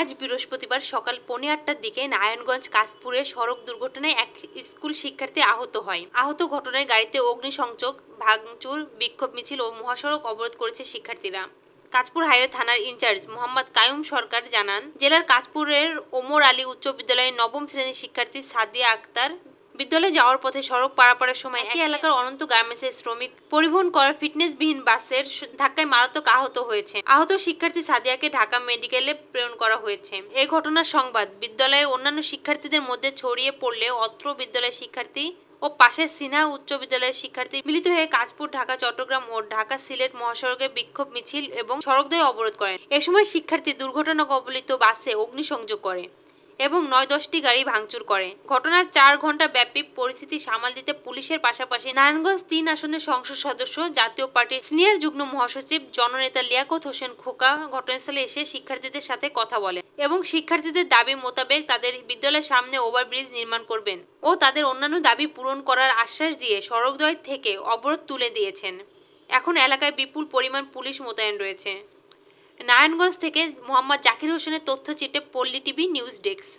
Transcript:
আজ বৃহস্পতিবার সকাল পনে আটটার দিকে নারায়ণগঞ্জ কাশপুরে সড়ক দুর্ঘটনায় এক স্কুল শিক্ষার্থী আহত হয় আহত ঘটনায় গাড়িতে অগ্নিসংযোগ ভাঙচুর বিক্ষোভ মিছিল ও মহাসড়ক অবরোধ করেছে শিক্ষার্থীরা কাজপুর হাইওয়ে থানার ইনচার্জ মোহাম্মদ কায়ুম সরকার জানান জেলার কাজপুরের ওমর আলী উচ্চ বিদ্যালয়ের নবম শ্রেণীর শিক্ষার্থী সাদিয়া আক্তার বিদ্যালয়ে যাওয়ার পথে সড়ক পারাপারের সময় একই এলাকার অনন্ত গার্মেন্টসের শ্রমিক পরিবহন করা ফিটনেসবিহীন বাসের ধাক্কায় মারাত্মক আহত হয়েছে আহত শিক্ষার্থী সাদিয়াকে ঢাকা মেডিকেলে প্রেরণ করা হয়েছে এই ঘটনার সংবাদ বিদ্যালয়ে অন্যান্য শিক্ষার্থীদের মধ্যে ছড়িয়ে পড়লে অত্র বিদ্যালয়ের শিক্ষার্থী ও পাশের সিনহা উচ্চ বিদ্যালয়ের শিক্ষার্থী মিলিত হয়ে কাজপুর ঢাকা চট্টগ্রাম ও ঢাকা সিলেট মহাসড়কে বিক্ষোভ মিছিল এবং সড়ক সড়কদ্বয় অবরোধ করেন এ সময় শিক্ষার্থী দুর্ঘটনা কবলিত বাসে অগ্নিসংযোগ করে এবং নয় দশটি গাড়ি ভাঙচুর করে ঘটনার চার ঘন্টা ব্যাপী পরিস্থিতি সামাল দিতে পুলিশের পাশাপাশি নারায়ণগঞ্জ তিন আসনের সংসদ সদস্য জাতীয় পার্টির সিনিয়র যুগ্ম মহাসচিব জননেতা লিয়াকত হোসেন খোকা ঘটনাস্থলে এসে শিক্ষার্থীদের সাথে কথা বলেন এবং শিক্ষার্থীদের দাবি মোতাবেক তাদের বিদ্যালয়ের সামনে ওভারব্রিজ নির্মাণ করবেন ও তাদের অন্যান্য দাবি পূরণ করার আশ্বাস দিয়ে সড়কদ্বয় থেকে অবরোধ তুলে দিয়েছেন এখন এলাকায় বিপুল পরিমাণ পুলিশ মোতায়েন রয়েছে নারায়ণগঞ্জ থেকে মোহাম্মদ জাকির হোসেনের তথ্যচিত্রে পল্লী টিভি নিউজ ডেস্ক